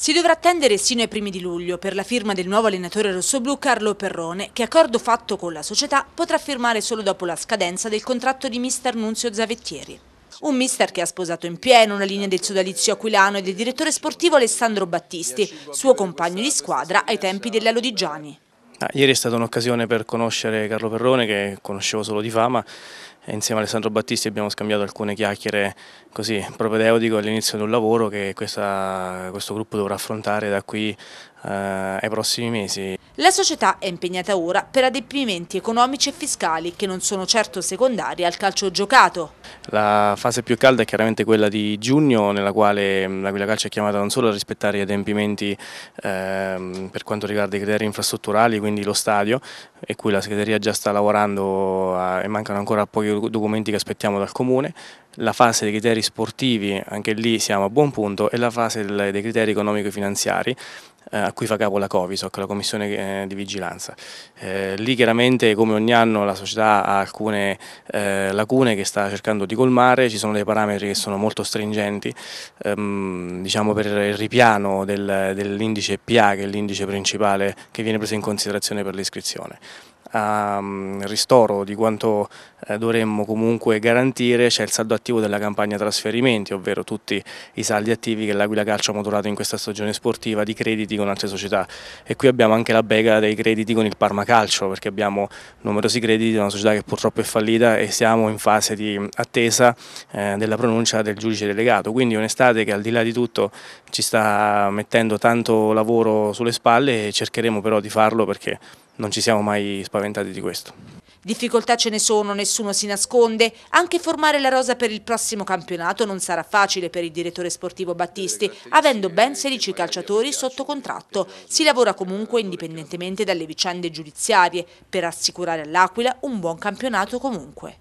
Si dovrà attendere sino ai primi di luglio per la firma del nuovo allenatore rossoblù Carlo Perrone, che accordo fatto con la società potrà firmare solo dopo la scadenza del contratto di mister Nunzio Zavettieri. Un mister che ha sposato in pieno la linea del sodalizio aquilano e del direttore sportivo Alessandro Battisti, suo compagno di squadra ai tempi della Lodigiani. Ah, ieri è stata un'occasione per conoscere Carlo Perrone che conoscevo solo di fama e insieme a Alessandro Battisti abbiamo scambiato alcune chiacchiere così propedeutico all'inizio di un lavoro che questa, questo gruppo dovrà affrontare da qui eh, ai prossimi mesi. La società è impegnata ora per adempimenti economici e fiscali che non sono certo secondari al calcio giocato. La fase più calda è chiaramente quella di giugno nella quale mm, la Guida Calcio è chiamata non solo a rispettare gli adempimenti eh, per quanto riguarda i criteri infrastrutturali, quindi lo stadio e cui la segreteria già sta lavorando a, e mancano ancora pochi documenti che aspettiamo dal comune, la fase dei criteri sportivi, anche lì siamo a buon punto, e la fase dei criteri economico-finanziari eh, a cui fa capo la Covisoc, la Commissione eh, di Vigilanza. Eh, lì chiaramente come ogni anno la società ha alcune lacune che sta cercando di colmare, ci sono dei parametri che sono molto stringenti, ehm, diciamo per il ripiano del, dell'indice PA che è l'indice principale che viene preso in considerazione per l'iscrizione al mm, ristoro di quanto eh, dovremmo comunque garantire c'è il saldo attivo della campagna trasferimenti, ovvero tutti i saldi attivi che l'Aquila Calcio ha maturato in questa stagione sportiva di crediti con altre società e qui abbiamo anche la bega dei crediti con il Parma Calcio perché abbiamo numerosi crediti di una società che purtroppo è fallita e siamo in fase di attesa eh, della pronuncia del giudice delegato, quindi un'estate che al di là di tutto ci sta mettendo tanto lavoro sulle spalle e cercheremo però di farlo perché non ci siamo mai spaventati di questo. Difficoltà ce ne sono, nessuno si nasconde, anche formare la rosa per il prossimo campionato non sarà facile per il direttore sportivo Battisti, avendo ben 16 calciatori sotto contratto. Si lavora comunque indipendentemente dalle vicende giudiziarie per assicurare all'Aquila un buon campionato comunque.